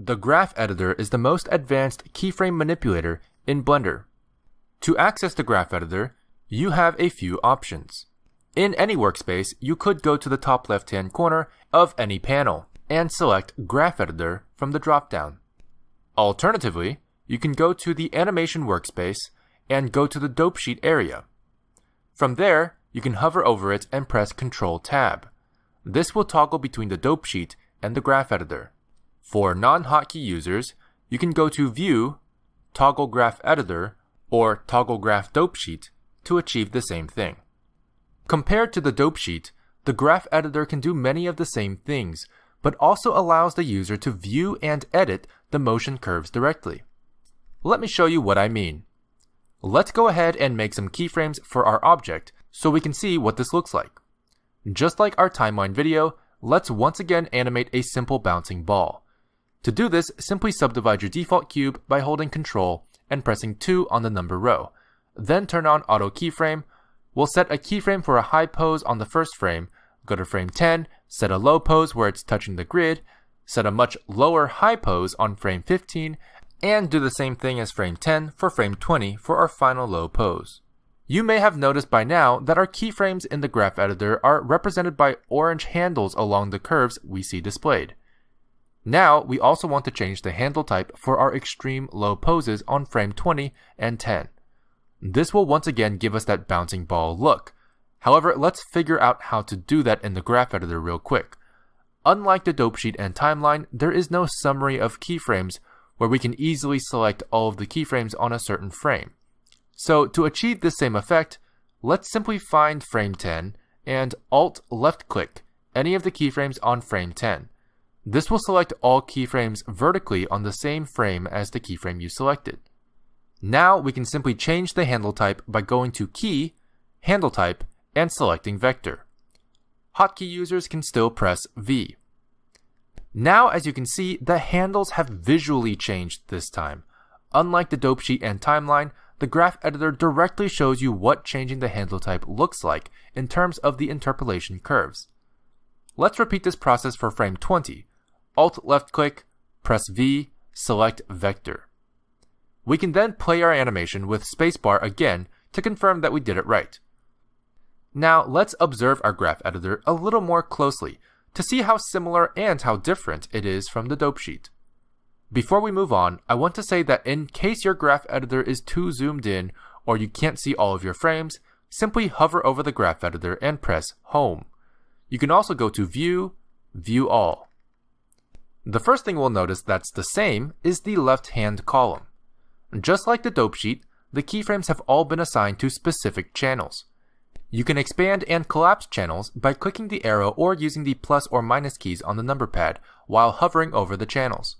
The Graph Editor is the most advanced keyframe manipulator in Blender. To access the Graph Editor, you have a few options. In any workspace, you could go to the top left-hand corner of any panel and select Graph Editor from the drop-down. Alternatively, you can go to the Animation workspace and go to the Dope Sheet area. From there, you can hover over it and press Ctrl Tab. This will toggle between the Dope Sheet and the Graph Editor. For non-hotkey users, you can go to View, Toggle Graph Editor, or Toggle Graph Dope Sheet to achieve the same thing. Compared to the dope sheet, the graph editor can do many of the same things, but also allows the user to view and edit the motion curves directly. Let me show you what I mean. Let's go ahead and make some keyframes for our object so we can see what this looks like. Just like our timeline video, let's once again animate a simple bouncing ball. To do this, simply subdivide your default cube by holding Ctrl and pressing 2 on the number row. Then turn on Auto Keyframe. We'll set a keyframe for a high pose on the first frame, go to frame 10, set a low pose where it's touching the grid, set a much lower high pose on frame 15, and do the same thing as frame 10 for frame 20 for our final low pose. You may have noticed by now that our keyframes in the graph editor are represented by orange handles along the curves we see displayed. Now, we also want to change the handle type for our extreme low poses on frame 20 and 10. This will once again give us that bouncing ball look. However, let's figure out how to do that in the graph editor real quick. Unlike the dope sheet and timeline, there is no summary of keyframes where we can easily select all of the keyframes on a certain frame. So to achieve the same effect, let's simply find frame 10 and Alt left click any of the keyframes on frame 10. This will select all keyframes vertically on the same frame as the keyframe you selected. Now we can simply change the handle type by going to Key, Handle Type, and selecting Vector. Hotkey users can still press V. Now as you can see, the handles have visually changed this time. Unlike the dope sheet and timeline, the graph editor directly shows you what changing the handle type looks like in terms of the interpolation curves. Let's repeat this process for frame 20, Alt left click, press V, select Vector. We can then play our animation with spacebar again to confirm that we did it right. Now let's observe our graph editor a little more closely to see how similar and how different it is from the dope sheet. Before we move on, I want to say that in case your graph editor is too zoomed in or you can't see all of your frames, simply hover over the graph editor and press Home. You can also go to View, View All. The first thing we'll notice that's the same is the left-hand column. Just like the dope sheet, the keyframes have all been assigned to specific channels. You can expand and collapse channels by clicking the arrow or using the plus or minus keys on the number pad while hovering over the channels.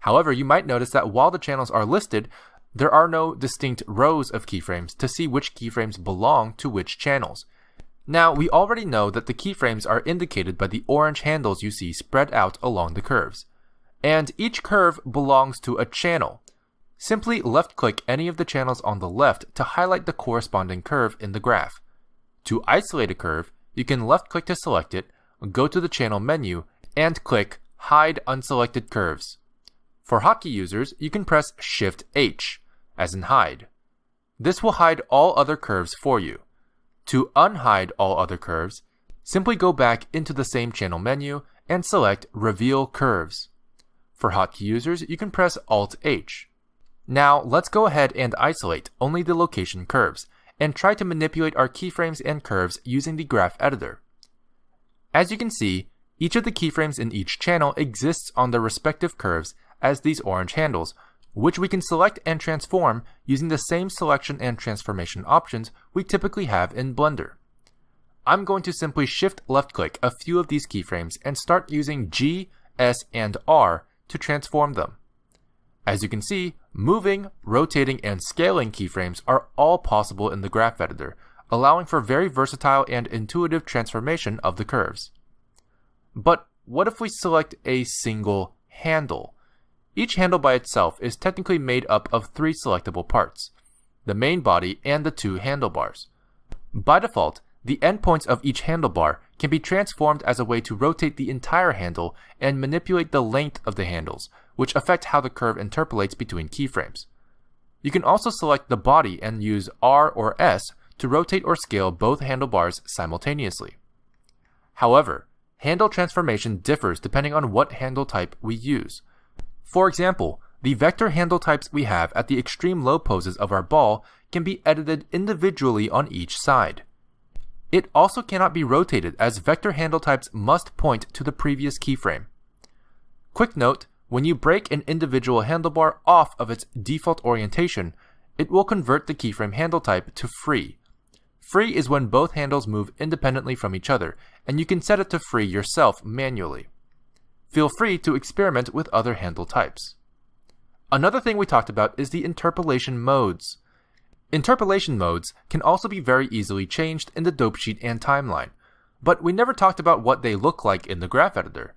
However, you might notice that while the channels are listed, there are no distinct rows of keyframes to see which keyframes belong to which channels, now, we already know that the keyframes are indicated by the orange handles you see spread out along the curves. And each curve belongs to a channel. Simply left-click any of the channels on the left to highlight the corresponding curve in the graph. To isolate a curve, you can left-click to select it, go to the channel menu, and click Hide Unselected Curves. For hockey users, you can press Shift H, as in hide. This will hide all other curves for you. To unhide all other curves, simply go back into the same channel menu and select Reveal Curves. For hotkey users, you can press Alt-H. Now, let's go ahead and isolate only the location curves, and try to manipulate our keyframes and curves using the graph editor. As you can see, each of the keyframes in each channel exists on their respective curves as these orange handles, which we can select and transform using the same selection and transformation options we typically have in Blender. I'm going to simply shift left click a few of these keyframes and start using G, S, and R to transform them. As you can see, moving, rotating, and scaling keyframes are all possible in the graph editor, allowing for very versatile and intuitive transformation of the curves. But what if we select a single handle? Each handle by itself is technically made up of three selectable parts, the main body and the two handlebars. By default, the endpoints of each handlebar can be transformed as a way to rotate the entire handle and manipulate the length of the handles, which affect how the curve interpolates between keyframes. You can also select the body and use R or S to rotate or scale both handlebars simultaneously. However, handle transformation differs depending on what handle type we use. For example, the vector handle types we have at the extreme low poses of our ball can be edited individually on each side. It also cannot be rotated as vector handle types must point to the previous keyframe. Quick note, when you break an individual handlebar off of its default orientation, it will convert the keyframe handle type to free. Free is when both handles move independently from each other, and you can set it to free yourself manually feel free to experiment with other handle types. Another thing we talked about is the interpolation modes. Interpolation modes can also be very easily changed in the dope sheet and timeline, but we never talked about what they look like in the graph editor.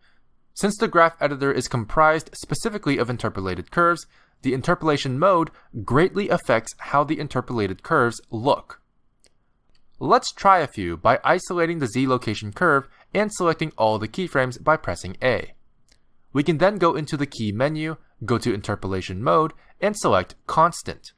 Since the graph editor is comprised specifically of interpolated curves, the interpolation mode greatly affects how the interpolated curves look. Let's try a few by isolating the z location curve and selecting all the keyframes by pressing A. We can then go into the key menu, go to interpolation mode, and select constant.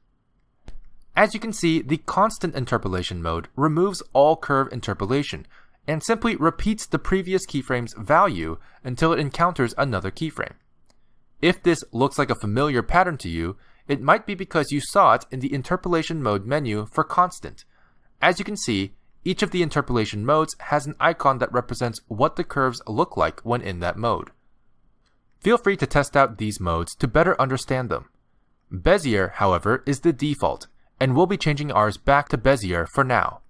As you can see, the constant interpolation mode removes all curve interpolation and simply repeats the previous keyframe's value until it encounters another keyframe. If this looks like a familiar pattern to you, it might be because you saw it in the interpolation mode menu for constant. As you can see, each of the interpolation modes has an icon that represents what the curves look like when in that mode. Feel free to test out these modes to better understand them. Bezier, however, is the default, and we'll be changing ours back to Bezier for now.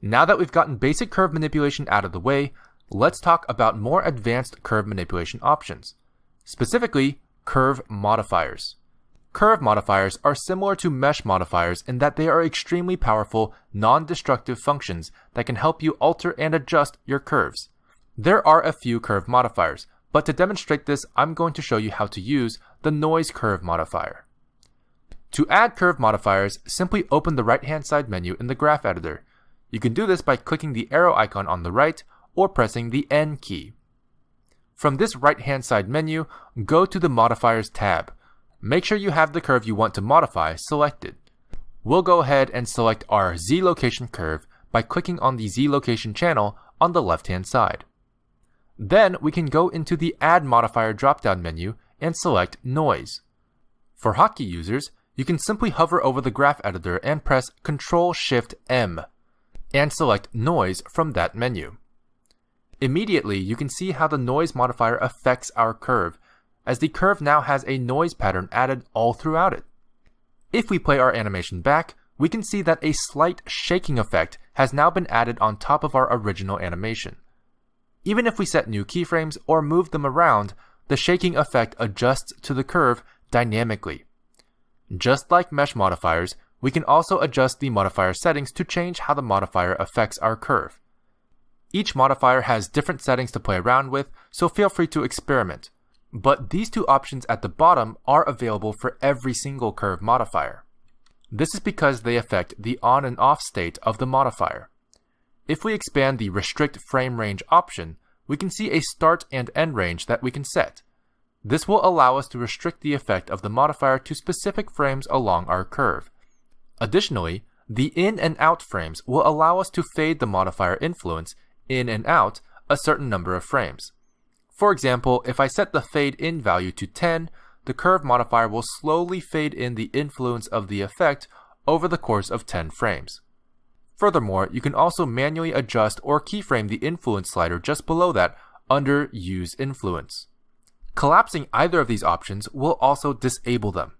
Now that we've gotten basic curve manipulation out of the way, let's talk about more advanced curve manipulation options, specifically curve modifiers. Curve modifiers are similar to mesh modifiers in that they are extremely powerful, non-destructive functions that can help you alter and adjust your curves. There are a few curve modifiers, but to demonstrate this, I'm going to show you how to use the noise curve modifier. To add curve modifiers, simply open the right-hand side menu in the graph editor. You can do this by clicking the arrow icon on the right or pressing the N key. From this right-hand side menu, go to the Modifiers tab. Make sure you have the curve you want to modify selected. We'll go ahead and select our Z location curve by clicking on the Z location channel on the left-hand side. Then we can go into the Add Modifier drop-down menu and select Noise. For hotkey users, you can simply hover over the graph editor and press Ctrl-Shift-M and select Noise from that menu. Immediately, you can see how the noise modifier affects our curve, as the curve now has a noise pattern added all throughout it. If we play our animation back, we can see that a slight shaking effect has now been added on top of our original animation. Even if we set new keyframes or move them around, the shaking effect adjusts to the curve dynamically. Just like mesh modifiers, we can also adjust the modifier settings to change how the modifier affects our curve. Each modifier has different settings to play around with, so feel free to experiment. But these two options at the bottom are available for every single curve modifier. This is because they affect the on and off state of the modifier. If we expand the Restrict Frame Range option, we can see a start and end range that we can set. This will allow us to restrict the effect of the modifier to specific frames along our curve. Additionally, the in and out frames will allow us to fade the modifier influence in and out a certain number of frames. For example, if I set the fade in value to 10, the curve modifier will slowly fade in the influence of the effect over the course of 10 frames. Furthermore, you can also manually adjust or keyframe the influence slider just below that under Use Influence. Collapsing either of these options will also disable them.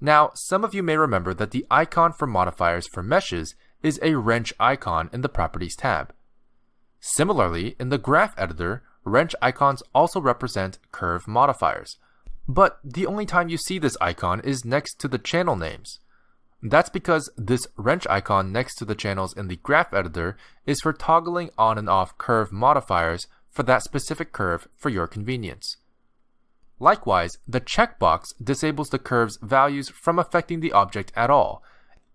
Now, some of you may remember that the icon for modifiers for meshes is a wrench icon in the Properties tab. Similarly, in the Graph Editor, wrench icons also represent curve modifiers, but the only time you see this icon is next to the channel names. That's because this wrench icon next to the channels in the graph editor is for toggling on and off curve modifiers for that specific curve for your convenience. Likewise, the checkbox disables the curve's values from affecting the object at all,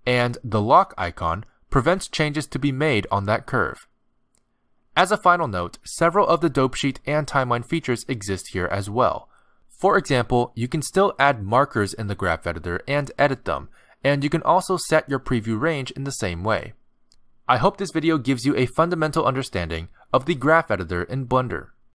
and the lock icon prevents changes to be made on that curve. As a final note, several of the dope sheet and timeline features exist here as well. For example, you can still add markers in the graph editor and edit them, and you can also set your preview range in the same way. I hope this video gives you a fundamental understanding of the graph editor in Blender.